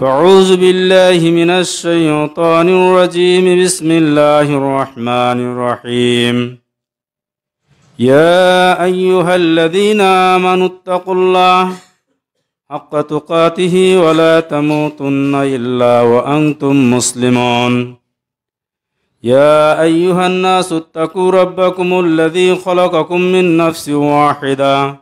فاعوذ بالله من الشيطان الرجيم بسم الله الرحمن الرحيم يا ايها الذين امنوا اتقوا الله حق تقاته ولا تموتن الا وانتم مسلمون يا ايها الناس اتقوا ربكم الذي خلقكم من نفس واحده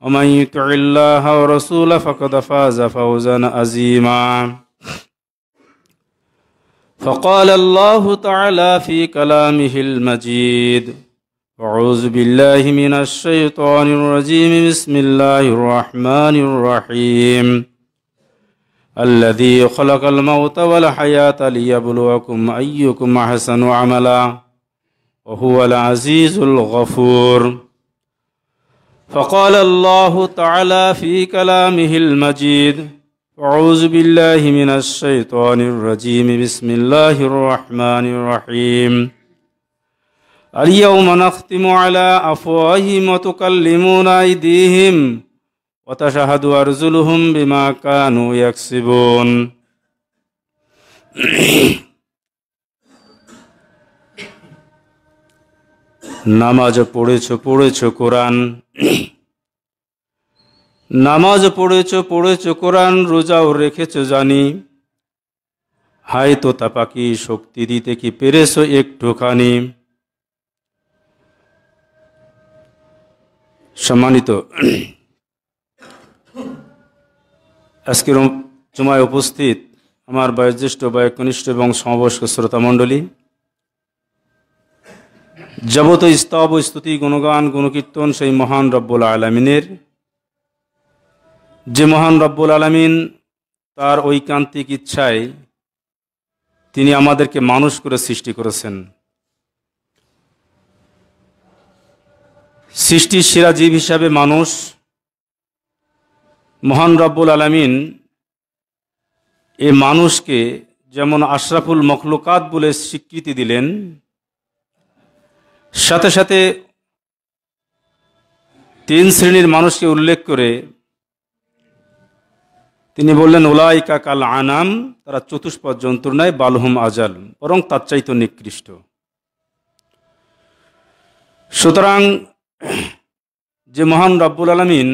ومن يطع الله ورسوله فقد فاز فوزا عظيما فقال الله تعالى في كلامه المجيد أعوذ بالله من الشيطان الرجيم بسم الله الرحمن الرحيم الذي خلق الموت والحياة ليبلوكم أيكم أحسن عملا وهو العزيز الغفور فقال الله تعالى في كلامه المجيد أعوذ بالله من الشيطان الرجيم بسم الله الرحمن الرحيم اليوم نختم على أفواههم وتكلمون أيديهم وتشهد أرزلهم بما كانوا يكسبون নামাজ পড়েছ পড়েছ কোরআন নামাজ পড়েছ পড়েছ কোরআন রোজাও রেখেছ জানি হাই তো তাপাকি শক্তি দিতে কি পেরেছ একটুখানি সম্মানিত আজকের জমায় উপস্থিত আমার বয়োজ্যেষ্ঠ বয়কনিষ্ঠ এবং সমবয়স্ক শ্রোতামণ্ডলী যাবত স্তব স্তুতি গুণগান গুণকীর্তন সেই মহান রব্বুল আলমিনের যে মহান রব্বুল আলমিন তার ঐকান্তিক ইচ্ছায় তিনি আমাদেরকে মানুষ করে সৃষ্টি করেছেন সৃষ্টির সেরা জীব হিসাবে মানুষ মহান রব্বুল আলমিন এ মানুষকে যেমন আশরাফুল মখলুকাত বলে স্বীকৃতি দিলেন সাথে সাথে তিন শ্রেণীর মানুষকে উল্লেখ করে তিনি বললেন ওলাইকা কাল আনাম তারা চতুষ্পদ যন্ত্র নয় বালহুম আজাল বরং তার চাইতে নিকৃষ্ট সুতরাং যে মহান রব্বুল আলমিন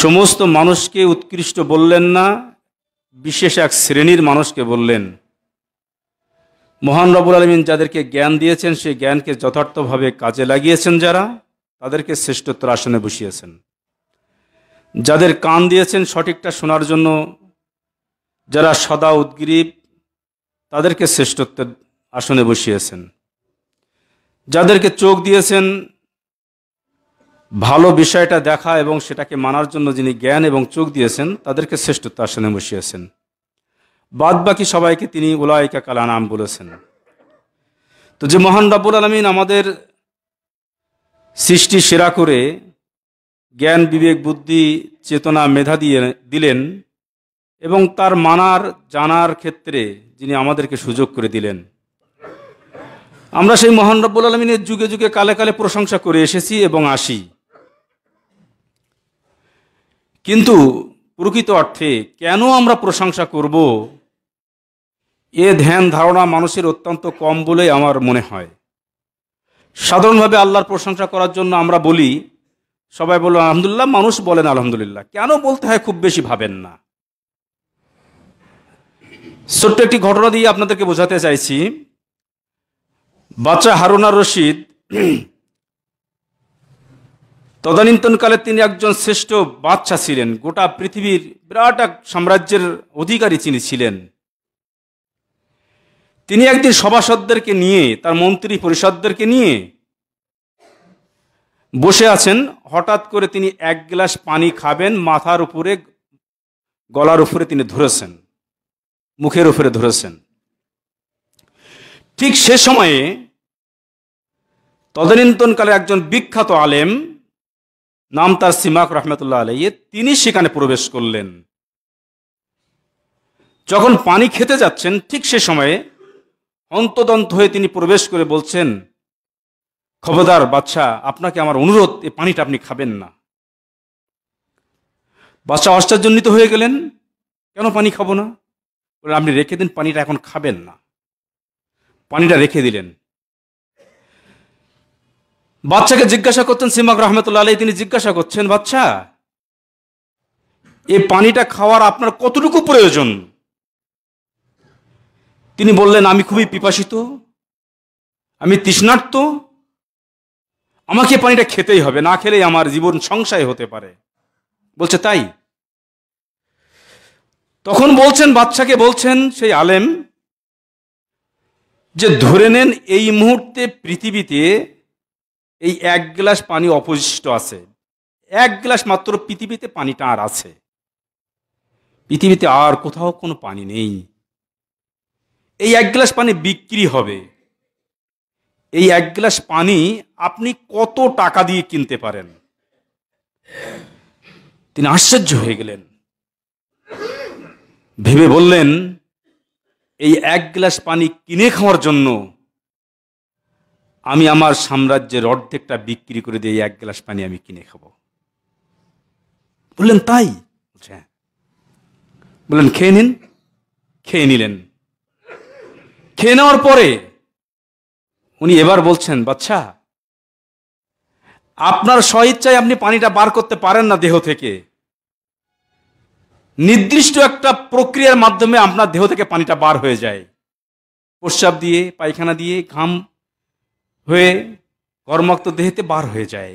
সমস্ত মানুষকে উৎকৃষ্ট বললেন না বিশেষ এক শ্রেণীর মানুষকে বললেন মহান রবুল আলমিন যাদেরকে জ্ঞান দিয়েছেন সেই জ্ঞানকে যথার্থভাবে কাজে লাগিয়েছেন যারা তাদেরকে শ্রেষ্ঠত্বর আসনে বসিয়েছেন যাদের কান দিয়েছেন সঠিকটা শোনার জন্য যারা সদা উদ্গ্রীব তাদেরকে শ্রেষ্ঠত্বের আসনে বসিয়েছেন যাদেরকে চোখ দিয়েছেন ভালো বিষয়টা দেখা এবং সেটাকে মানার জন্য যিনি জ্ঞান এবং চোখ দিয়েছেন তাদেরকে শ্রেষ্ঠত্ব আসনে বসিয়েছেন বাদ বাকি সবাইকে তিনি ওলাইকা নাম বলেছেন তো যে মহান রাবুল আলমিন আমাদের সৃষ্টি সেরা করে জ্ঞান বিবেক বুদ্ধি চেতনা মেধা দিয়ে দিলেন এবং তার মানার জানার ক্ষেত্রে যিনি আমাদেরকে সুযোগ করে দিলেন আমরা সেই মহান রব্বুল আলমিনের যুগে যুগে কালে কালে প্রশংসা করে এসেছি এবং আসি কিন্তু প্রকৃত অর্থে কেন আমরা প্রশংসা করব এ ধ্যান ধারণা মানুষের অত্যন্ত কম বলেই আমার মনে হয় সাধারণভাবে আল্লাহর প্রশংসা করার জন্য আমরা বলি সবাই বলো আলহামদুলিল্লাহ মানুষ বলেন আলহামদুলিল্লাহ কেন বলতে হয় খুব বেশি ভাবেন না ছোট্ট একটি ঘটনা দিয়ে আপনাদেরকে বোঝাতে চাইছি বাচ্চা হারুনা রশিদ তদানীন্তনকালে তিনি একজন শ্রেষ্ঠ বাচ্চা ছিলেন গোটা পৃথিবীর বিরাট এক সাম্রাজ্যের অধিকারী তিনি ছিলেন তিনি একদিন সভাসদদেরকে নিয়ে তার মন্ত্রী পরিষদদেরকে নিয়ে বসে আছেন হঠাৎ করে তিনি এক গ্লাস পানি খাবেন মাথার উপরে গলার উপরে তিনি ধরেছেন মুখের উপরে ধরেছেন ঠিক সে সময়ে তদনীন্তনকালে একজন বিখ্যাত আলেম নাম তার সিমাক রহমতুল্লাহ আলাইয়ে তিনি সেখানে প্রবেশ করলেন যখন পানি খেতে যাচ্ছেন ঠিক সে সময়ে অন্তদন্ত হয়ে তিনি প্রবেশ করে বলছেন খবরদার বাচ্চা আপনাকে আমার অনুরোধ এই পানিটা আপনি খাবেন না বাচ্চা আশ্চর্যজনিত হয়ে গেলেন কেন পানি খাবো না বলে আপনি রেখে দিন পানিটা এখন খাবেন না পানিটা রেখে দিলেন বাচ্চাকে জিজ্ঞাসা করছেন সিমাক রহমতুল্লা আলাই তিনি জিজ্ঞাসা করছেন বাচ্চা এই পানিটা খাওয়ার আপনার কতটুকু প্রয়োজন তিনি বললেন আমি খুবই পিপাসিত আমি তৃষ্ণার্ত আমাকে পানিটা খেতেই হবে না খেলে আমার জীবন সংশয় হতে পারে বলছে তাই তখন বলছেন বাচ্চাকে বলছেন সেই আলেম যে ধরে নেন এই মুহূর্তে পৃথিবীতে এই এক গ্লাস পানি অপশিষ্ট আছে এক গ্লাস মাত্র পৃথিবীতে পানিটা আর আছে পৃথিবীতে আর কোথাও কোনো পানি নেই এই এক গ্লাস পানি বিক্রি হবে এই এক গ্লাস পানি আপনি কত টাকা দিয়ে কিনতে পারেন তিনি আশ্চর্য হয়ে গেলেন ভেবে বললেন এই এক গ্লাস পানি কিনে খাওয়ার জন্য আমি আমার সাম্রাজ্যের অর্ধেকটা বিক্রি করে দিয়ে এক গ্লাস পানি আমি কিনে খাব বললেন তাই হ্যাঁ। বললেন খেয়ে নিন খেয়ে নিলেন খেয়ে নেওয়ার পরে উনি এবার বলছেন বাচ্চা আপনার স্বইচ্ছায় আপনি পানিটা বার করতে পারেন না দেহ থেকে নির্দিষ্ট একটা প্রক্রিয়ার মাধ্যমে আপনার দেহ থেকে পানিটা বার হয়ে যায় প্রস্রাব দিয়ে পায়খানা দিয়ে ঘাম হয়ে কর্মাক্ত দেহেতে বার হয়ে যায়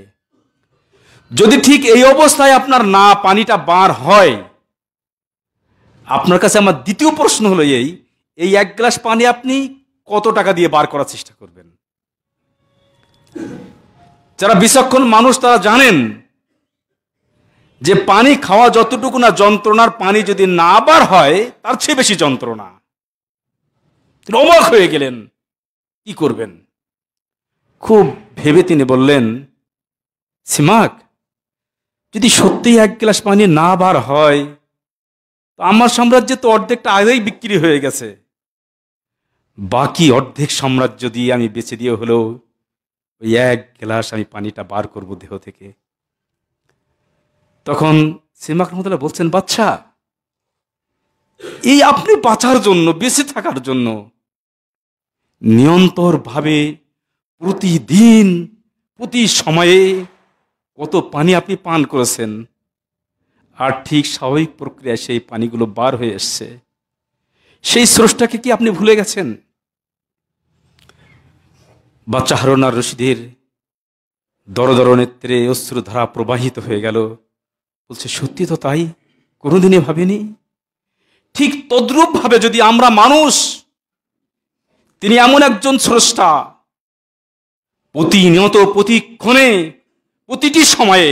যদি ঠিক এই অবস্থায় আপনার না পানিটা বার হয় আপনার কাছে আমার দ্বিতীয় প্রশ্ন হলো এই এই এক গ্লাস পানি আপনি কত টাকা দিয়ে বার করার চেষ্টা করবেন যারা বিচক্ষণ মানুষ তারা জানেন যে পানি খাওয়া যতটুকু না যন্ত্রণার পানি যদি না বার হয় তার চেয়ে বেশি যন্ত্রণা তিনি অবাক হয়ে গেলেন কি করবেন খুব ভেবে তিনি বললেন সিমাক যদি সত্যিই এক গ্লাস পানি না বার হয় তো আমার সাম্রাজ্যে তো অর্ধেকটা আগেই বিক্রি হয়ে গেছে বাকি অর্ধেক সাম্রাজ্য দিয়ে আমি বেঁচে দিয়ে হলেও ওই এক গ্লাস আমি পানিটা বার করব দেহ থেকে তখন সিমাক রহমতুল্লাহ বলছেন বাচ্চা এই আপনি বাঁচার জন্য বেঁচে থাকার জন্য নিয়ন্তরভাবে প্রতিদিন প্রতি সময়ে কত পানি আপনি পান করেছেন আর ঠিক স্বাভাবিক প্রক্রিয়ায় সেই পানিগুলো বার হয়ে এসছে সেই স্রষ্টাকে কি আপনি ভুলে গেছেন বাচ্চা হারোনার রশিদের দরদর নেত্রে অশ্রুধারা প্রবাহিত হয়ে গেল বলছে সত্যি তো তাই কোনোদিনই ভাবিনি ঠিক তদ্রূপভাবে যদি আমরা মানুষ তিনি এমন একজন স্রষ্টা প্রতিনিয়ত প্রতিক্ষণে প্রতিটি সময়ে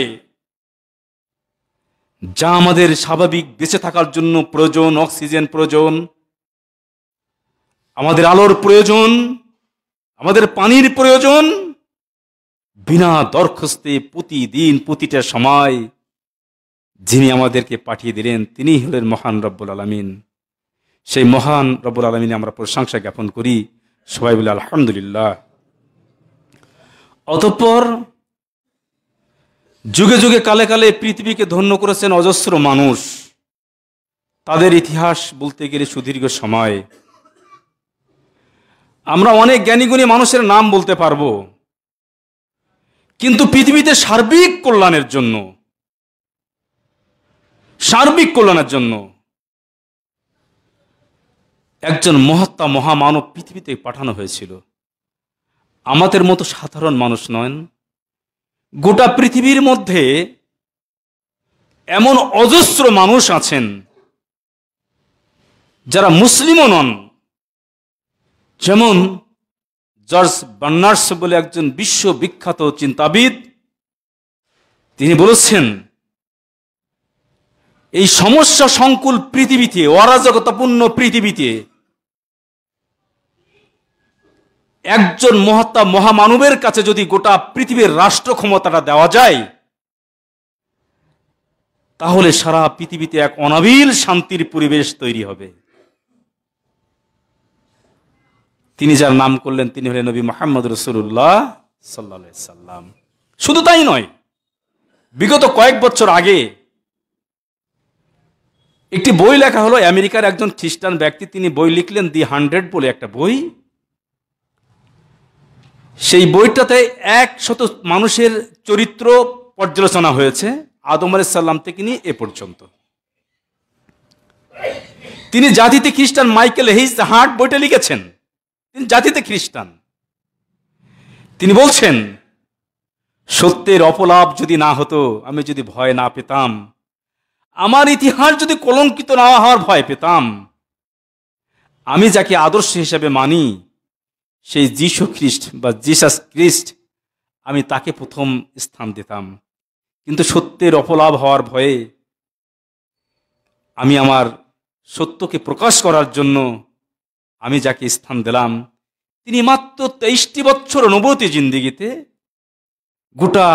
যা আমাদের স্বাভাবিক বেঁচে থাকার জন্য প্রয়োজন অক্সিজেন প্রয়োজন আমাদের আলোর প্রয়োজন আমাদের পানির প্রয়োজন বিনা দরখস্তে প্রতিদিন প্রতিটা সময় যিনি আমাদেরকে পাঠিয়ে দিলেন তিনি হলেন মহান রব্বুল আলমিন সেই মহান রব্বুল আলমিনে আমরা প্রশংসা জ্ঞাপন করি সবাই বলে আলহামদুলিল্লাহ অতঃপর যুগে যুগে কালে কালে পৃথিবীকে ধন্য করেছেন অজস্র মানুষ তাদের ইতিহাস বলতে গেলে সুদীর্ঘ সময় আমরা অনেক জ্ঞানীগুণী মানুষের নাম বলতে পারবো কিন্তু পৃথিবীতে সার্বিক কল্যাণের জন্য সার্বিক কল্যাণের জন্য একজন মহাত্মা মহামানব পৃথিবীতে পাঠানো হয়েছিল আমাদের মতো সাধারণ মানুষ নয় গোটা পৃথিবীর মধ্যে এমন অজস্র মানুষ আছেন যারা মুসলিমও নন যেমন জর্জ বার্নার্স বলে একজন বিশ্ববিখ্যাত চিন্তাবিদ তিনি বলেছেন এই সমস্যা সংকুল পৃথিবীতে অরাজকতাপূর্ণ পৃথিবীতে একজন মহাত্মা মহামানবের কাছে যদি গোটা পৃথিবীর রাষ্ট্র ক্ষমতাটা দেওয়া যায় তাহলে সারা পৃথিবীতে এক অনাবিল শান্তির পরিবেশ তৈরি হবে তিনি যার নাম করলেন তিনি হলেন নবী মোহাম্মদ রসুল্লাহ সাল্লা সাল্লাম শুধু তাই নয় বিগত কয়েক বছর আগে একটি বই লেখা হলো আমেরিকার একজন খ্রিস্টান ব্যক্তি তিনি বই লিখলেন দি হান্ড্রেড বলে একটা বই সেই বইটাতে একশত মানুষের চরিত্র পর্যালোচনা হয়েছে আদম সাল্লাম থেকে নিয়ে এ পর্যন্ত তিনি জাতিতে খ্রিস্টান মাইকেল হেইস হার্ট বইটা লিখেছেন তিনি জাতিতে খ্রিস্টান তিনি বলছেন সত্যের অপলাপ যদি না হতো আমি যদি ভয় না পেতাম আমার ইতিহাস যদি কলঙ্কিত না হওয়ার ভয় পেতাম আমি যাকে আদর্শ হিসেবে মানি সেই যিশু খ্রিস্ট বা জিসাস খ্রিস্ট আমি তাকে প্রথম স্থান দিতাম কিন্তু সত্যের অপলাভ হওয়ার ভয়ে আমি আমার সত্যকে প্রকাশ করার জন্য আমি যাকে স্থান দিলাম তিনি মাত্র তেইশটি বছর অনুভূতি জিন্দিগিতে গোটা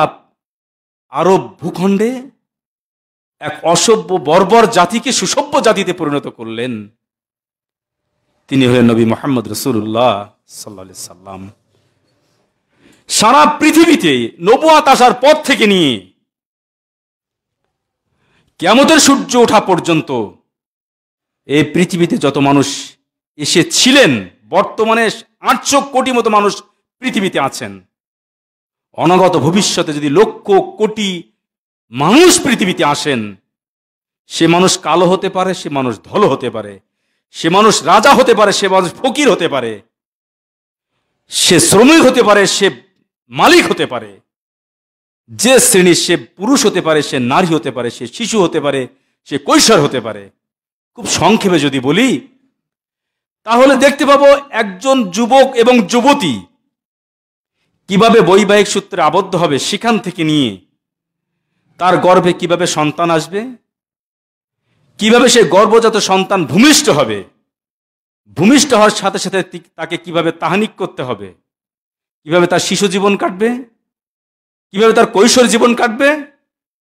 আরব ভূখণ্ডে এক অসভ্য বর্বর জাতিকে সুসভ্য জাতিতে পরিণত করলেন তিনি হলেন নবী মোহাম্মদ রসুল্লাহ সাল্লাম সারা পৃথিবীতে নবুয়াত আসার পর থেকে নিয়ে কেমতের সূর্য ওঠা পর্যন্ত এই পৃথিবীতে যত মানুষ এসেছিলেন বর্তমানে আটশো কোটি মতো মানুষ পৃথিবীতে আছেন অনগত ভবিষ্যতে যদি লক্ষ কোটি মানুষ পৃথিবীতে আসেন সে মানুষ কালো হতে পারে সে মানুষ ধলো হতে পারে সে মানুষ রাজা হতে পারে সে মানুষ ফকির হতে পারে সে শ্রমিক হতে পারে সে মালিক হতে পারে যে শ্রেণীর সে পুরুষ হতে পারে সে নারী হতে পারে সে শিশু হতে পারে সে কৈশোর হতে পারে খুব সংক্ষেপে যদি বলি তাহলে দেখতে পাবো একজন যুবক এবং যুবতী কিভাবে বৈবাহিক সূত্রে আবদ্ধ হবে সেখান থেকে নিয়ে তার গর্ভে কিভাবে সন্তান আসবে কিভাবে সে গর্ভজাত সন্তান ভূমিষ্ঠ হবে ভূমিষ্ঠ হওয়ার সাথে সাথে তাকে কিভাবে তাহানিক করতে হবে কিভাবে তার শিশু জীবন কাটবে কিভাবে তার কৈশোর জীবন কাটবে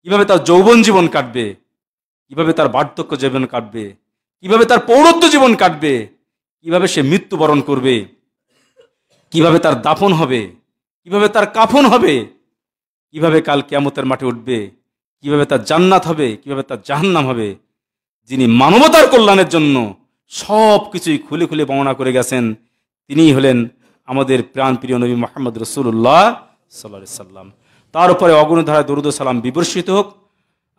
কিভাবে তার যৌবন জীবন কাটবে কিভাবে তার বার্ধক্য জীবন কাটবে কিভাবে তার পৌরত্ব জীবন কাটবে কিভাবে সে মৃত্যুবরণ করবে কিভাবে তার দাফন হবে কিভাবে তার কাফন হবে কিভাবে কাল কেমতের মাঠে উঠবে কিভাবে তার জান্নাত হবে কিভাবে তার জাহান্নাম হবে যিনি মানবতার কল্যাণের জন্য সব কিছুই খুলে খুলে বর্ণনা করে গেছেন তিনিই হলেন আমাদের প্রাণ প্রিয় নবী মোহাম্মদ রসুল্লাহ সাল্লা সাল্লাম তার উপরে অগুণধারা দরুদ সালাম বিবর্ষিত হোক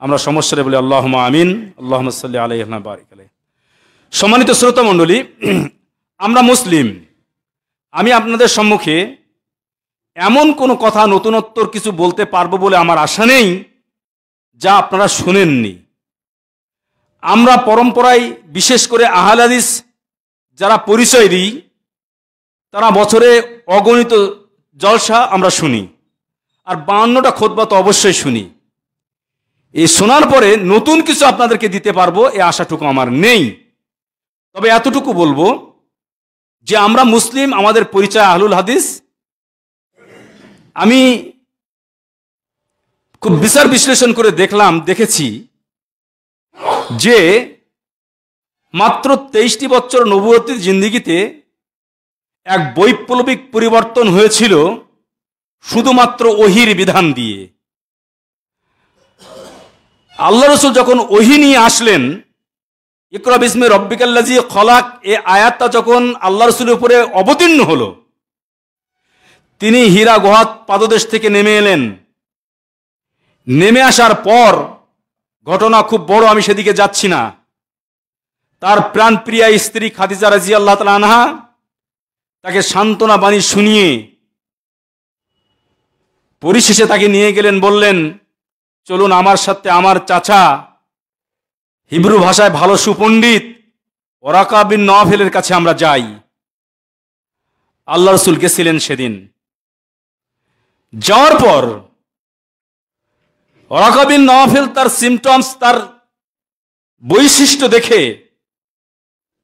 আমরা সমস্যারে বলি আল্লাহ আমিন আল্লাহ সাল্লাহ আলহ্না বারিক আলাই সম্মানিত শ্রোতা মণ্ডলী আমরা মুসলিম আমি আপনাদের সম্মুখে এমন কোনো কথা নতুনত্বর কিছু বলতে পারবো বলে আমার আশা নেই যা আপনারা শুনেননি আমরা পরম্পরায় বিশেষ করে আহলাদিস যারা পরিচয় দিই তারা বছরে অগণিত জলসা আমরা শুনি আর বাহান্নটা খোদবা তো অবশ্যই শুনি এই শোনার পরে নতুন কিছু আপনাদেরকে দিতে পারবো এ আশাটুকু আমার নেই তবে এতটুকু বলবো যে আমরা মুসলিম আমাদের পরিচয় আহলুল হাদিস আমি খুব বিচার বিশ্লেষণ করে দেখলাম দেখেছি যে মাত্র তেইশটি বছর নবুয়তির জিন্দিগিতে এক বৈপ্লবিক পরিবর্তন হয়েছিল শুধুমাত্র ওহির বিধান দিয়ে আল্লাহ রসুল যখন ওহি নিয়ে আসলেন ইকরব ইসমে রব্বিকাল্লাজি খলাক এ আয়াতটা যখন আল্লাহ রসুলের উপরে অবতীর্ণ হল তিনি হীরা গোহাত পাদদেশ থেকে নেমে এলেন নেমে আসার পর ঘটনা খুব বড় আমি সেদিকে যাচ্ছি না তার প্রাণপ্রিয়া স্ত্রী খাদিজা রাজি আল্লাহ আনহা তাকে সান্ত্বনা বাণী শুনিয়ে পরিশেষে তাকে নিয়ে গেলেন বললেন চলুন আমার সাথে আমার চাচা হিব্রু ভাষায় ভালো সুপণ্ডিত ওরাকাবিন নফেলের নভেলের কাছে আমরা যাই আল্লাহ রসুল গেছিলেন সেদিন যাওয়ার পর ওরাকবিন নওয়াফিল তার সিমটমস তার বৈশিষ্ট্য দেখে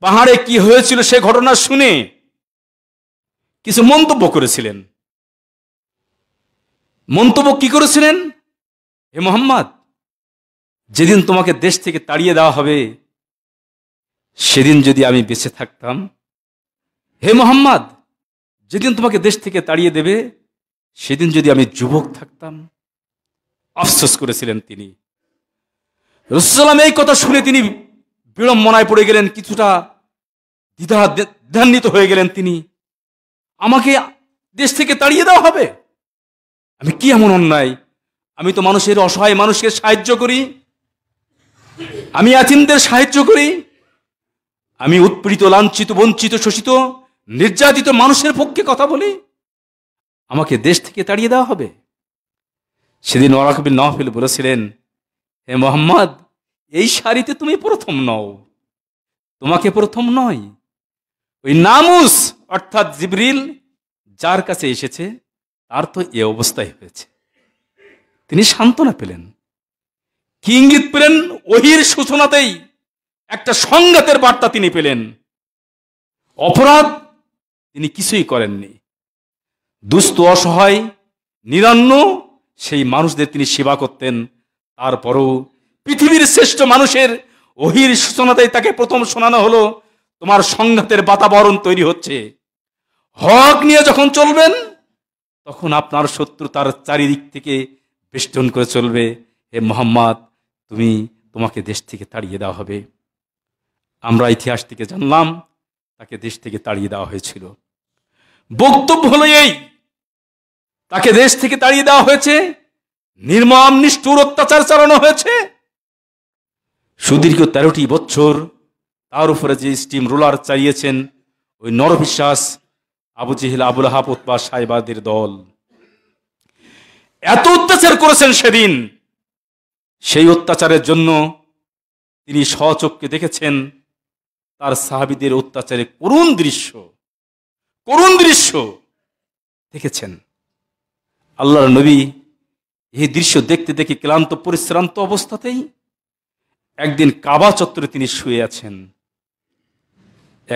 পাহাড়ে কি হয়েছিল সে ঘটনা শুনে কিছু মন্তব্য করেছিলেন মন্তব্য কি করেছিলেন হে মোহাম্মদ যেদিন তোমাকে দেশ থেকে তাড়িয়ে দেওয়া হবে সেদিন যদি আমি বেঁচে থাকতাম হে মোহাম্মদ যেদিন তোমাকে দেশ থেকে তাড়িয়ে দেবে সেদিন যদি আমি যুবক থাকতাম আফসোস করেছিলেন তিনি রসুলাম এই কথা শুনে তিনি বিড়ম্বনায় পড়ে গেলেন কিছুটা দ্বিধা দ্বান্বিত হয়ে গেলেন তিনি আমাকে দেশ থেকে তাড়িয়ে দেওয়া হবে আমি কি এমন অন্যায় আমি তো মানুষের অসহায় মানুষকে সাহায্য করি আমি আচিমদের সাহায্য করি আমি উৎপীড়িত লাঞ্ছিত বঞ্চিত শোষিত নির্যাতিত মানুষের পক্ষে কথা বলি আমাকে দেশ থেকে তাড়িয়ে দেওয়া হবে সেদিন ওরাকবিন নহফিল বলেছিলেন হে মোহাম্মদ এই শাড়িতে তুমি প্রথম নও তোমাকে প্রথম নয় ওই নামুস অর্থাৎ জিবরিল যার কাছে এসেছে তার তো এ অবস্থায় হয়েছে তিনি সান্ত্বনা পেলেন কি ইঙ্গিত পেলেন ওহির সূচনাতেই একটা সংঘাতের বার্তা তিনি পেলেন অপরাধ তিনি কিছুই করেননি দুস্থ অসহায় নিরান্ন সেই মানুষদের তিনি সেবা করতেন তারপরও পৃথিবীর শ্রেষ্ঠ মানুষের অহির সূচনাতেই তাকে প্রথম শোনানো হলো তোমার সংঘাতের বাতাবরণ তৈরি হচ্ছে হক নিয়ে যখন চলবেন তখন আপনার শত্রু তার চারিদিক থেকে বেষ্টন করে চলবে হে মোহাম্মদ তুমি তোমাকে দেশ থেকে তাড়িয়ে দেওয়া হবে আমরা ইতিহাস থেকে জানলাম তাকে দেশ থেকে তাড়িয়ে দেওয়া হয়েছিল বক্তব্য হলো এই তাকে দেশ থেকে তাড়িয়ে দেওয়া হয়েছে নির্মম নিষ্ঠুর অত্যাচার চালানো হয়েছে সুদীর্ঘ তেরোটি বছর তার উপরে যে স্টিম রোলার চালিয়েছেন ওই নরবিশ্বাস আবু জিহিল আবুল হাবুতবা সাহেবাদের দল এত অত্যাচার করেছেন সেদিন সেই অত্যাচারের জন্য তিনি সচক্ষে দেখেছেন তার সাহাবিদের অত্যাচারে করুণ দৃশ্য করুণ দৃশ্য দেখেছেন আল্লাহর নবী এই দৃশ্য দেখতে দেখে ক্লান্ত পরিশ্রান্ত অবস্থাতেই একদিন কাবা চত্বরে তিনি শুয়ে আছেন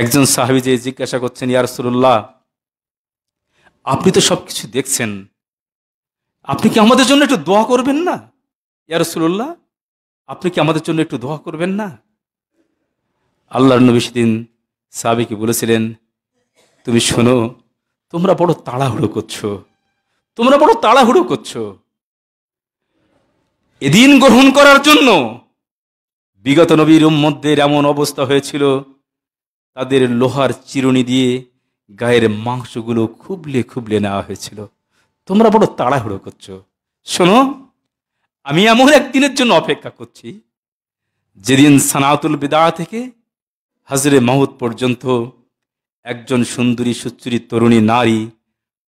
একজন সাহাবি যে জিজ্ঞাসা করছেন ইয়ারসুল্লাহ আপনি তো সব কিছু দেখছেন আপনি কি আমাদের জন্য একটু দোয়া করবেন না ইয়ারসুল্লাহ আপনি কি আমাদের জন্য একটু দোয়া করবেন না আল্লাহর নবী সেদিন সাহাবিকে বলেছিলেন তুমি শোনো তোমরা বড় তাড়াহুড়ো করছো তোমরা বড় তাড়াহুড়ো করছো এদিন গ্রহণ করার জন্য বিগত নবীর উম্মদের এমন অবস্থা হয়েছিল তাদের লোহার চিরুনি দিয়ে গায়ের মাংসগুলো খুবলে খুবলে নেওয়া হয়েছিল তোমরা বড় তাড়াহুড়ো করছো শোনো আমি এমন একদিনের জন্য অপেক্ষা করছি যেদিন সানাতুল বিদা থেকে হাজরে মাহুদ পর্যন্ত একজন সুন্দরী সুচুরি তরুণী নারী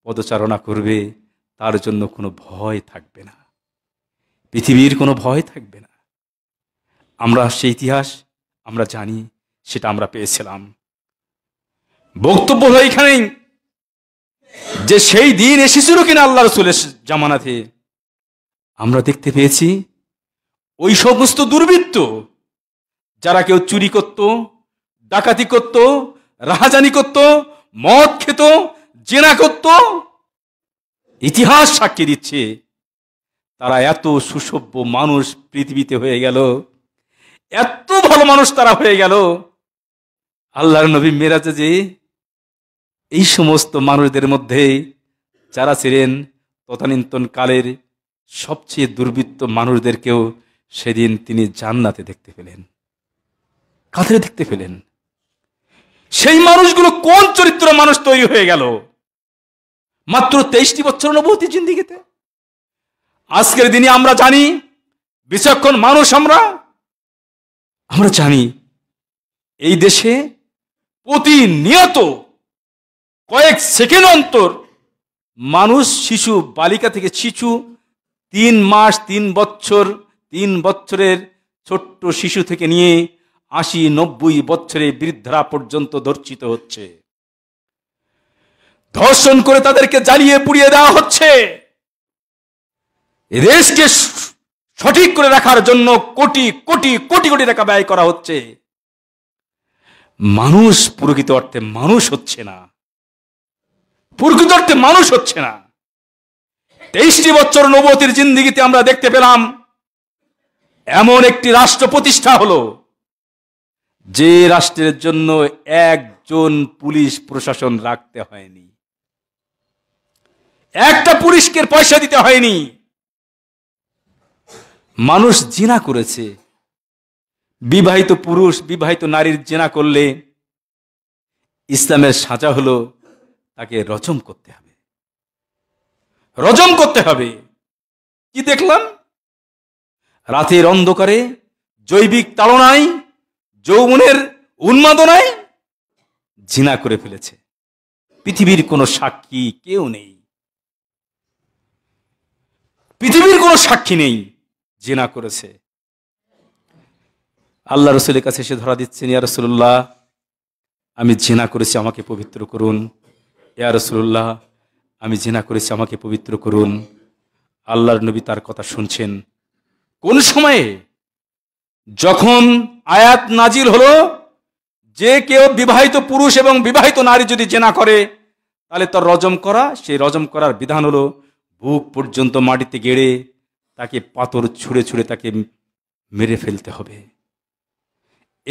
পদচারণা করবে তার জন্য কোনো ভয় থাকবে না পৃথিবীর কোনো ভয় থাকবে না আমরা সে ইতিহাস আমরা জানি সেটা আমরা পেয়েছিলাম বক্তব্য হয় এখানেই যে সেই দিন এসেছিল কিনা আল্লাহ রসুলের জামানাতে আমরা দেখতে পেয়েছি ওই সমস্ত দুর্বৃত্ত যারা কেউ চুরি করত ডাকাতি করত রাহাজানি করত মদ খেত জেনা করত ইতিহাস সাক্ষী দিচ্ছে তারা এত সুসভ্য মানুষ পৃথিবীতে হয়ে গেল এত ভালো মানুষ তারা হয়ে গেল আল্লাহর নবী মেরাজে যে এই সমস্ত মানুষদের মধ্যে যারা ছিলেন তথানিন্তন কালের সবচেয়ে দুর্বৃত্ত মানুষদেরকেও সেদিন তিনি জান্নাতে দেখতে পেলেন কাঁধে দেখতে পেলেন সেই মানুষগুলো কোন চরিত্র মানুষ তৈরি হয়ে গেল মাত্র তেইশটি বছর অনুভূতি জিন্দিগিতে আজকের দিনে আমরা জানি বিচক্ষণ মানুষ আমরা আমরা জানি এই দেশে প্রতিনিয়ত কয়েক সেকেন্ড অন্তর মানুষ শিশু বালিকা থেকে শিশু তিন মাস তিন বছর তিন বছরের ছোট্ট শিশু থেকে নিয়ে আশি নব্বই বছরে বৃদ্ধরা পর্যন্ত ধর্ষিত হচ্ছে ধর্ষণ করে তাদেরকে জ্বালিয়ে পুড়িয়ে দেওয়া হচ্ছে দেশকে সঠিক করে রাখার জন্য কোটি কোটি কোটি কোটি টাকা ব্যয় করা হচ্ছে মানুষ প্রকৃত অর্থে মানুষ হচ্ছে না প্রকৃত অর্থে মানুষ হচ্ছে না তেইশটি বছর নবতির জিন্দিগিতে আমরা দেখতে পেলাম এমন একটি রাষ্ট্র প্রতিষ্ঠা হলো যে রাষ্ট্রের জন্য একজন পুলিশ প্রশাসন রাখতে হয়নি একটা পুরুষকে পয়সা দিতে হয়নি মানুষ জিনা করেছে বিবাহিত পুরুষ বিবাহিত নারীর জেনা করলে ইসলামের সাজা হলো তাকে রজম করতে হবে রজম করতে হবে কি দেখলাম রাতের অন্ধকারে জৈবিক তাড়নায় যৌবনের উন্মাদনায় জিনা করে ফেলেছে পৃথিবীর কোনো সাক্ষী কেউ নেই পৃথিবীর কোনো সাক্ষী নেই জেনা করেছে আল্লাহ রসুলের কাছে সে ধরা দিচ্ছেন ইয়া রসুল্লাহ আমি জেনা করেছি আমাকে পবিত্র করুন ইয়া রসুল্লাহ আমি জেনা করেছি আমাকে পবিত্র করুন আল্লাহর নবী তার কথা শুনছেন কোন সময়ে যখন আয়াত নাজির হলো যে কেউ বিবাহিত পুরুষ এবং বিবাহিত নারী যদি জেনা করে তাহলে তার রজম করা সেই রজম করার বিধান হলো বুক পর্যন্ত মাটিতে গেড়ে তাকে পাথর ছুঁড়ে ছুঁড়ে তাকে মেরে ফেলতে হবে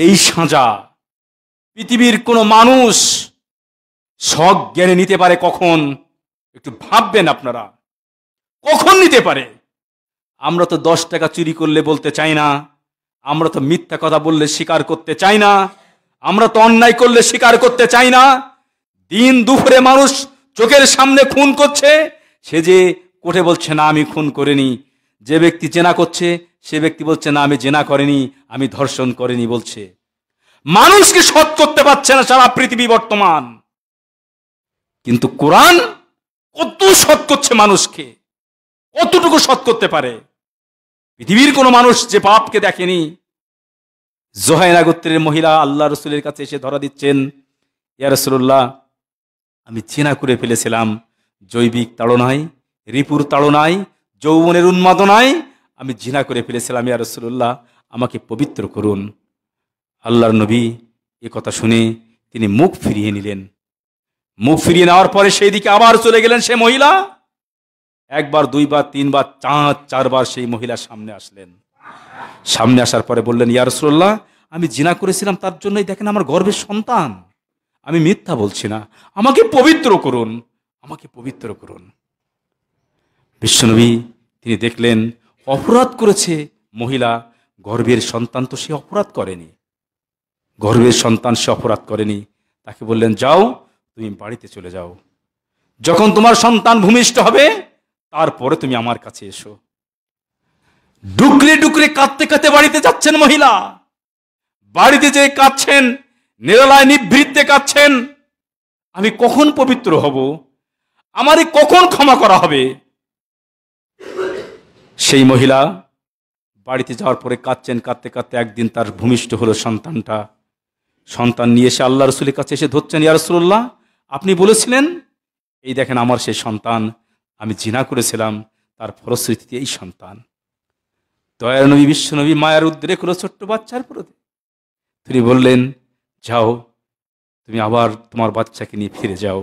এই সাজা পৃথিবীর কোনো মানুষ সজ্ঞানে নিতে পারে কখন একটু ভাববেন আপনারা কখন নিতে পারে আমরা তো দশ টাকা চুরি করলে বলতে চাই না আমরা তো মিথ্যা কথা বললে স্বীকার করতে চাই না আমরা তো অন্যায় করলে স্বীকার করতে চাই না দিন দুপুরে মানুষ চোখের সামনে খুন করছে সে যে কোর্টে বলছে না আমি খুন করিনি যে ব্যক্তি জেনা করছে সে ব্যক্তি বলছে না আমি জেনা করেনি আমি ধর্ষণ করেনি বলছে মানুষকে সৎ করতে পারছে না সারা পৃথিবী বর্তমান কিন্তু কোরআন কত সৎ করছে মানুষকে কতটুকু সৎ করতে পারে পৃথিবীর কোনো মানুষ যে পাপকে দেখেনি জোহায়না গোত্রের মহিলা আল্লাহ রসুলের কাছে এসে ধরা দিচ্ছেন ইয়া রসুল্লাহ আমি চেনা করে ফেলেছিলাম জৈবিক তাড়নায় রিপুর তাড়নায় যৌবনের উন্মাদনায় আমি জিনা করে ফেলেছিলাম ইয়া রসুল্লাহ আমাকে পবিত্র করুন আল্লাহর নবী এ কথা শুনে তিনি মুখ ফিরিয়ে নিলেন মুখ ফিরিয়ে নেওয়ার পরে সেই দিকে আবার চলে গেলেন সে মহিলা একবার দুইবার তিনবার চাঁদ চারবার সেই মহিলা সামনে আসলেন সামনে আসার পরে বললেন ইয়া রসুল্লাহ আমি জিনা করেছিলাম তার জন্যই দেখেন আমার গর্বের সন্তান আমি মিথ্যা বলছি না আমাকে পবিত্র করুন আমাকে পবিত্র করুন বিশ্বনবী তিনি দেখলেন অপরাধ করেছে মহিলা গর্বের সন্তান তো সে অপরাধ করেনি গর্বের সন্তান সে অপরাধ করেনি তাকে বললেন যাও তুমি বাড়িতে চলে যাও যখন তোমার সন্তান ভূমিষ্ঠ হবে তারপরে তুমি আমার কাছে এসো ডুকরে ডুকরে কাঁদতে কাঁদতে বাড়িতে যাচ্ছেন মহিলা বাড়িতে যে কাঁদছেন নিরলায় নিভৃত্তে কাঁদছেন আমি কখন পবিত্র হব আমারই কখন ক্ষমা করা হবে সেই মহিলা বাড়িতে যাওয়ার পরে কাঁদছেন কাঁদতে কাঁদতে একদিন তার ভূমিষ্ঠ হলো সন্তানটা সন্তান নিয়ে এসে আল্লাহ রসুলের কাছে এসে ধরছেন ইয়া রসুল্লাহ আপনি বলেছিলেন এই দেখেন আমার সেই সন্তান আমি জিনা করেছিলাম তার ফলশ্রুতিতে এই সন্তান দয়ার নবী বিশ্বনবী মায়ার উদ্রেক হলো ছোট্ট বাচ্চার প্রতি তিনি বললেন যাও তুমি আবার তোমার বাচ্চাকে নিয়ে ফিরে যাও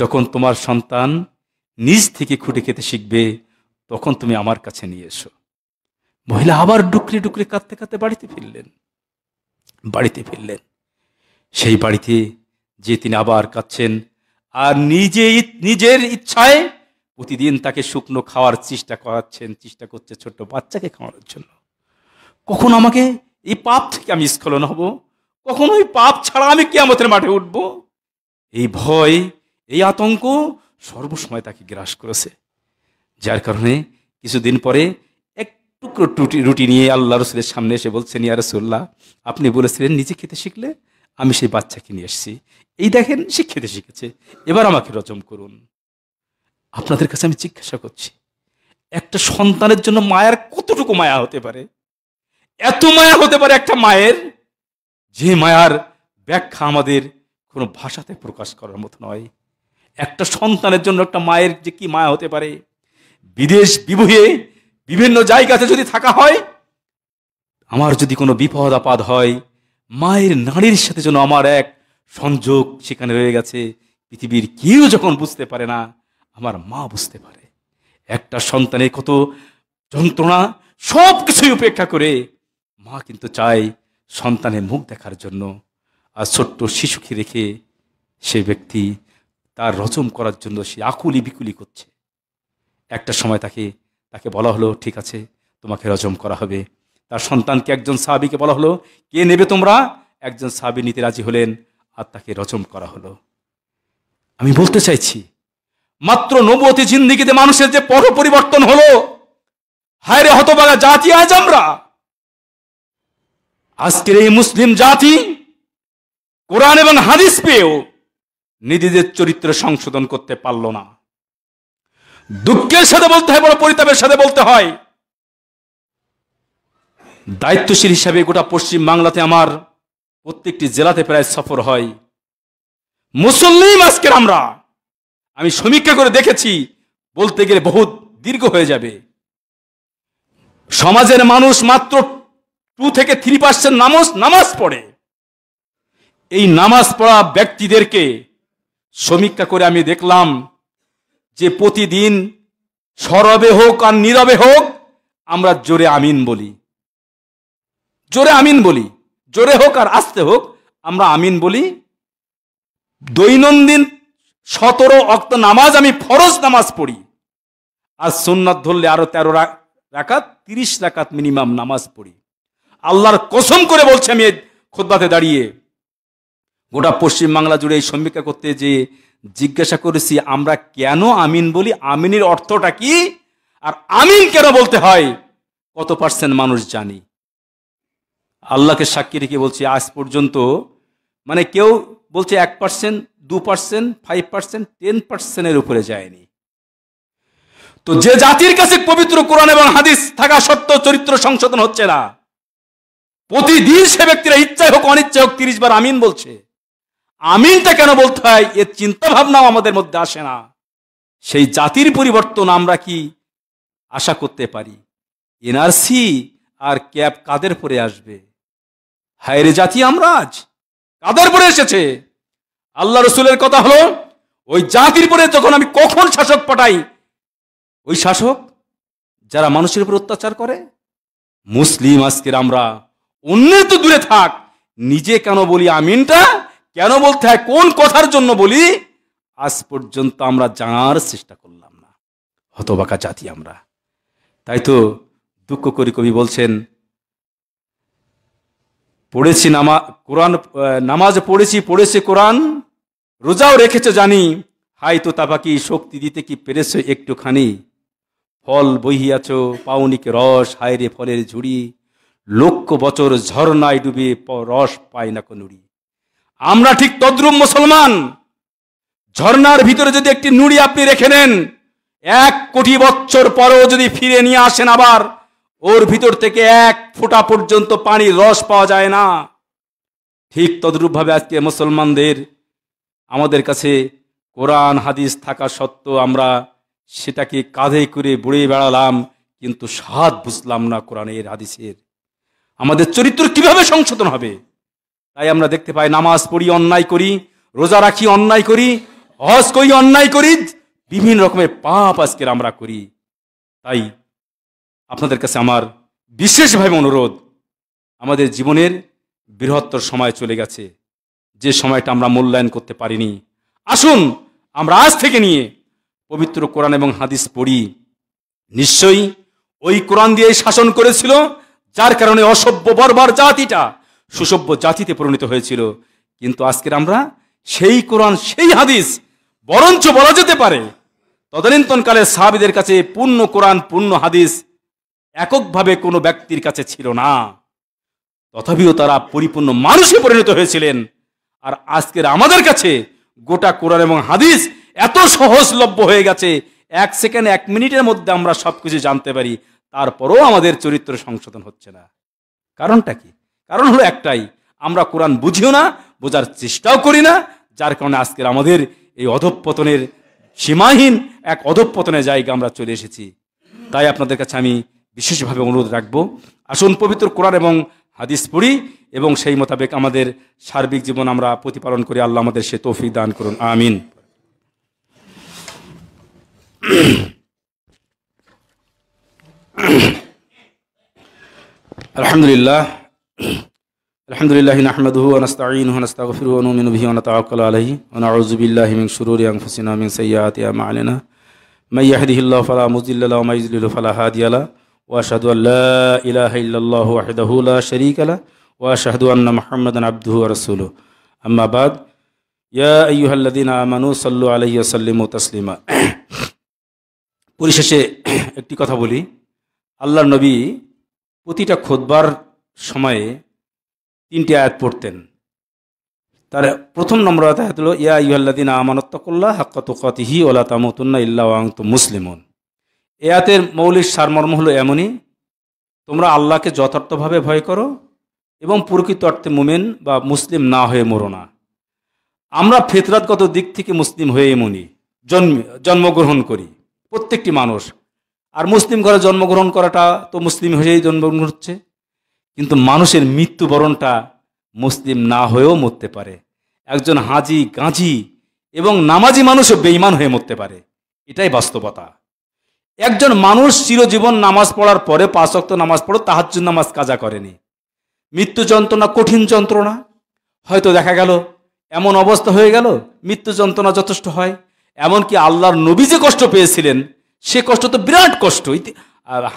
যখন তোমার সন্তান নিজ থেকে খুঁটে খেতে শিখবে তখন তুমি আমার কাছে নিয়ে এসো মহিলা আবার ডুকরে ডুকরে কাঁদতে কাঁদতে বাড়িতে ফিরলেন বাড়িতে ফিরলেন সেই বাড়িতে যে তিনি আবার কাঁদছেন আর নিজে নিজের ইচ্ছায় প্রতিদিন তাকে শুকনো খাওয়ার চেষ্টা করাচ্ছেন চেষ্টা করছে ছোট্ট বাচ্চাকে খাওয়ানোর জন্য কখন আমাকে এই পাপ থেকে আমি স্খলন হব কখন ওই পাপ ছাড়া আমি কেয়ামতের মাঠে উঠব এই ভয় এই আতঙ্ক সর্বসময় তাকে গ্রাস করেছে যার কারণে কিছুদিন পরে এক টুকরো টুটি রুটি নিয়ে আল্লাহ রসুলের সামনে এসে বলছেন ইয়া রসুল্লাহ আপনি বলেছিলেন নিজে খেতে শিখলে আমি সেই বাচ্চাকে নিয়ে এসেছি এই দেখেন সে খেতে শিখেছে এবার আমাকে রজম করুন আপনাদের কাছে আমি জিজ্ঞাসা করছি একটা সন্তানের জন্য মায়ের কতটুকু মায়া হতে পারে এত মায়া হতে পারে একটা মায়ের যে মায়ার ব্যাখ্যা আমাদের কোনো ভাষাতে প্রকাশ করার মতো নয় একটা সন্তানের জন্য একটা মায়ের যে কি মায়া হতে পারে বিদেশ বিবহে বিভিন্ন জায়গাতে যদি থাকা হয় আমার যদি কোনো বিপদ আপাদ হয় মায়ের নারীর সাথে যেন আমার এক সংযোগ সেখানে রয়ে গেছে পৃথিবীর কেউ যখন বুঝতে পারে না আমার মা বুঝতে পারে একটা সন্তানের কত যন্ত্রণা সব কিছুই উপেক্ষা করে মা কিন্তু চায় সন্তানের মুখ দেখার জন্য আর ছোট্ট শিশুকে রেখে সে ব্যক্তি তার রচম করার জন্য সে আকুলি বিকুলি করছে একটা সময় তাকে তাকে বলা হলো ঠিক আছে তোমাকে রজম করা হবে তার সন্তানকে একজন সাহাবিকে বলা হলো কে নেবে তোমরা একজন সাহাবি নিতে রাজি হলেন আর তাকে রচম করা হলো আমি বলতে চাইছি মাত্র নবতী জিন্দিগিতে মানুষের যে পর পরিবর্তন হলো হায়রে হতবাগা জাতি আজ আমরা আজকের এই মুসলিম জাতি কোরআন এবং হাদিস পেয়েও নিজেদের চরিত্র সংশোধন করতে পারল না দুঃখের সাথে বলতে হয় বড় পরিতাপের সাথে বলতে হয় দায়িত্বশীল হিসাবে গোটা পশ্চিম বাংলাতে আমার প্রত্যেকটি জেলাতে প্রায় সফর হয় মুসল্লিম আজকের আমরা আমি সমীক্ষা করে দেখেছি বলতে গেলে বহুত দীর্ঘ হয়ে যাবে সমাজের মানুষ মাত্র টু থেকে থ্রি পার্সেন্ট নামাজ নামাজ পড়ে এই নামাজ পড়া ব্যক্তিদেরকে সমীক্ষা করে আমি দেখলাম যে প্রতিদিন সরবে হোক আর নীরবে হোক আমরা জোরে আমিন বলি জোরে আমিন বলি জোরে হোক আর আসতে হোক আমরা আমিন বলি দৈনন্দিন সতেরো অক্ত নামাজ আমি ফরজ নামাজ পড়ি আর সোননাথ ধরলে আরো তেরো রাকাত তিরিশ রাকাত মিনিমাম নামাজ পড়ি আল্লাহর কসম করে বলছে আমি খোদ্াতে দাঁড়িয়ে গোটা পশ্চিমবাংলা জুড়ে এই সমীক্ষা করতে যে জিজ্ঞাসা করেছি আমরা কেন আমিন বলি আমিনের অর্থটা কি আর আমিন কেন বলতে হয় কত পার্সেন্ট মানুষ জানি আল্লাহকে সাক্ষী রেখে বলছি আজ পর্যন্ত মানে কেউ বলছে এক পার্সেন্ট দু পার্সেন্ট ফাইভ পার্সেন্ট টেন পার্সেন্টের উপরে যায়নি তো যে জাতির কাছে পবিত্র কোরআন এবং হাদিস থাকা সত্ত্বেও চরিত্র সংশোধন হচ্ছে না প্রতিদিন সে ব্যক্তিরা ইচ্ছায় হোক অনিচ্ছায় হোক তিরিশ বার আমিন বলছে আমিনটা কেন বলতে হয় এর চিন্তা ভাবনাও আমাদের মধ্যে আসে না সেই জাতির পরিবর্তন আমরা কি আশা করতে পারি এনআরসি আর ক্যাব কাদের পরে আসবে হায়রে জাতি আমরা আজ কাদের পরে এসেছে আল্লাহ রসুলের কথা হলো ওই জাতির পরে যখন আমি কখন শাসক পাঠাই ওই শাসক যারা মানুষের উপর অত্যাচার করে মুসলিম আজকের আমরা অন্যের তো দূরে থাক নিজে কেন বলি আমিনটা কেন বলতে হয় কোন কথার জন্য বলি আজ পর্যন্ত আমরা জানার চেষ্টা করলাম না হতবাকা জাতি আমরা তাই তো দুঃখ করি কবি বলছেন পড়েছি নামা কোরআন নামাজ পড়েছি পড়েছে কোরআন রোজাও রেখেছে জানি হাই তো তাপাকি শক্তি দিতে কি পেরেছে একটুখানি ফল বহিয়াছ পাউনিকে রস হায় রে ফলের ঝুড়ি লক্ষ বছর ঝর্নায় ডুবে রস পায় না কোনুড়ি আমরা ঠিক তদ্রুম মুসলমান ঝর্নার ভিতরে যদি একটি নুড়ি আপনি রেখে নেন এক কোটি বছর পরও যদি ফিরে নিয়ে আসেন আবার ওর ভিতর থেকে এক ফোঁটা পর্যন্ত পানির রস পাওয়া যায় না ঠিক তদ্রূপভাবে আজকে মুসলমানদের আমাদের কাছে কোরআন হাদিস থাকা সত্ত্বেও আমরা সেটাকে কাঁধে করে বুড়ে বেড়ালাম কিন্তু স্বাদ বুঝলাম না কোরআনের হাদিসের আমাদের চরিত্র কিভাবে সংশোধন হবে তাই আমরা দেখতে পাই নামাজ পড়ি অন্যায় করি রোজা রাখি অন্যায় করি হজ করি অন্যায় করি বিভিন্ন রকমের পাপ আজকের আমরা করি তাই আপনাদের কাছে আমার বিশেষভাবে অনুরোধ আমাদের জীবনের বৃহত্তর সময় চলে গেছে যে সময়টা আমরা মূল্যায়ন করতে পারিনি আসুন আমরা আজ থেকে নিয়ে পবিত্র কোরআন এবং হাদিস পড়ি নিশ্চয়ই ওই কোরআন দিয়েই শাসন করেছিল যার কারণে অসভ্য বরবার জাতিটা সুসভ্য জাতিতে পরিণত হয়েছিল কিন্তু আজকের আমরা সেই কোরআন সেই হাদিস বরঞ্চ বলা যেতে পারে তদানীন্তনকালে সাহাবিদের কাছে পূর্ণ কোরআন পূর্ণ হাদিস এককভাবে কোনো ব্যক্তির কাছে ছিল না তথাপিও তারা পরিপূর্ণ মানুষে পরিণত হয়েছিলেন আর আজকের আমাদের কাছে গোটা কোরআন এবং হাদিস এত সহজলভ্য হয়ে গেছে এক সেকেন্ড এক মিনিটের মধ্যে আমরা সব কিছু জানতে পারি তারপরেও আমাদের চরিত্র সংশোধন হচ্ছে না কারণটা কি কারণ হলো একটাই আমরা কোরআন বুঝিও না বোঝার চেষ্টাও করি না যার কারণে আজকের আমাদের এই অধঃপতনের সীমাহীন এক অধপতনের জায়গা আমরা চলে এসেছি তাই আপনাদের কাছে আমি বিশেষভাবে অনুরোধ রাখবো আসুন পবিত্র কোরআন এবং হাদিস পড়ি এবং সেই মোতাবেক আমাদের সার্বিক জীবন আমরা প্রতিপালন করি আল্লাহ আমাদের সে তৌফিক দান করুন আমিন আলহামদুলিল্লাহ الحمد لله نحمده ونستعينه ونستغفره ونؤمن به ونتوكل عليه ونعوذ بالله من شرور أنفسنا ومن سيئات أعمالنا من يهده الله فلا مضل له ومن يضلل فلا هادي له وأشهد أن لا إله إلا الله وحده لا شريك له وأشهد أن محمدا عبده ورسوله أما بعد يا أيها الذين آمنوا صلوا عليه وسلموا تسليما পরিশেষে একটি কথা বলি আল্লাহ নবী প্রতিটা খোদবার সময়ে তিনটি আয়াত পড়তেন তার প্রথম নম্বর আয়াত হলো ইয়া ইহল্লাদিন আমানত্তাকুল্লাহ হাক্কাতুকাতিহি ওলা তামতুন্না ইল্লা ওয়াংতু তো মুসলিমন এয়াতের মৌলিক সারমর্ম হলো এমনই তোমরা আল্লাহকে যথার্থভাবে ভয় করো এবং প্রকৃত অর্থে মুমেন বা মুসলিম না হয়ে মরো না আমরা ফেতরাতগত দিক থেকে মুসলিম হয়ে এমনই জন্ম জন্মগ্রহণ করি প্রত্যেকটি মানুষ আর মুসলিম ঘরে জন্মগ্রহণ করাটা তো মুসলিম হয়েই জন্মগ্রহণ হচ্ছে কিন্তু মানুষের মৃত্যুবরণটা মুসলিম না হয়েও মরতে পারে একজন হাজি গাঁজি এবং নামাজি মানুষও বেইমান হয়ে মরতে পারে এটাই বাস্তবতা একজন মানুষ চিরজীবন নামাজ পড়ার পরে পাঁচ অক্ত নামাজ পড়ো জন্য নামাজ কাজা করেনি মৃত্যু যন্ত্রণা কঠিন যন্ত্রণা হয়তো দেখা গেল এমন অবস্থা হয়ে গেল মৃত্যু যন্ত্রণা যথেষ্ট হয় এমনকি আল্লাহর নবী যে কষ্ট পেয়েছিলেন সে কষ্ট তো বিরাট কষ্ট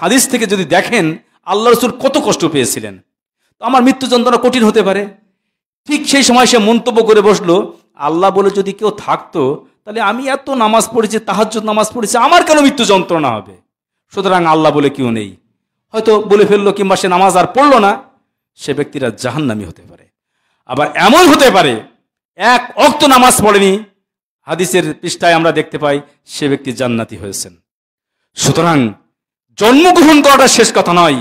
হাদিস থেকে যদি দেখেন আল্লাহ রসুল কত কষ্ট পেয়েছিলেন তো আমার মৃত্যু যন্ত্রণা কঠিন হতে পারে ঠিক সেই সময় সে মন্তব্য করে বসলো আল্লাহ বলে যদি কেউ থাকতো তাহলে আমি এত নামাজ পড়েছি তাহাজ নামাজ পড়েছি আমার কেন মৃত্যু যন্ত্রণা হবে সুতরাং আল্লাহ বলে কেউ নেই হয়তো বলে ফেললো কিংবা সে নামাজ আর পড়লো না সে ব্যক্তিরা জাহান্নামি হতে পারে আবার এমন হতে পারে এক অক্ত নামাজ পড়েনি হাদিসের পৃষ্ঠায় আমরা দেখতে পাই সে ব্যক্তি জান্নাতি হয়েছেন সুতরাং জন্মগ্রহণ করাটা শেষ কথা নয়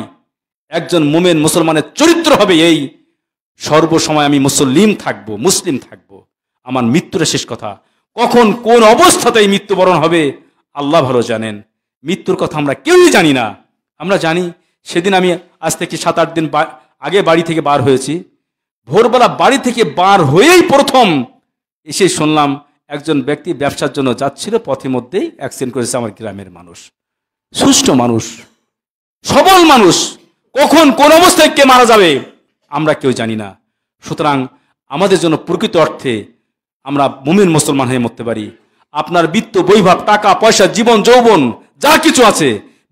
একজন মোমেন মুসলমানের চরিত্র হবে এই সর্বসময় আমি মুসলিম থাকব মুসলিম থাকব আমার মৃত্যুর শেষ কথা কখন কোন অবস্থাতেই মৃত্যুবরণ হবে আল্লাহ ভালো জানেন মৃত্যুর কথা আমরা কেউই জানি না আমরা জানি সেদিন আমি আজ থেকে সাত আট দিন আগে বাড়ি থেকে বার হয়েছি ভোরবেলা বাড়ি থেকে বার হয়েই প্রথম এসে শুনলাম একজন ব্যক্তি ব্যবসার জন্য যাচ্ছিল পথে মধ্যেই অ্যাক্সিডেন্ট করেছে আমার গ্রামের মানুষ সুষ্ঠু মানুষ সবল মানুষ কখন কোন অবস্থায় কে মারা যাবে আমরা কেউ জানি না সুতরাং আমাদের জন্য প্রকৃত অর্থে আমরা মুমিন মুসলমান হয়ে মরতে পারি আপনার বৃত্ত বৈভব টাকা পয়সা জীবন যৌবন যা কিছু আছে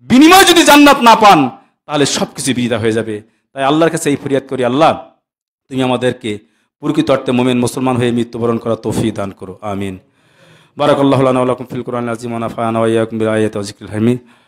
বিনিময় যদি জান্নাত না পান তাহলে সব কিছু বিদা হয়ে যাবে তাই আল্লাহর কাছে এই ফরিয়াদ করি আল্লাহ তুমি আমাদেরকে প্রকৃত অর্থে মোমেন মুসলমান হয়ে মৃত্যুবরণ করা তৌফি দান করো আমিন বারাকাল্লাহ ফিল কুরআন আজিমানা ফায়ানা বিল ওয়া হামিদ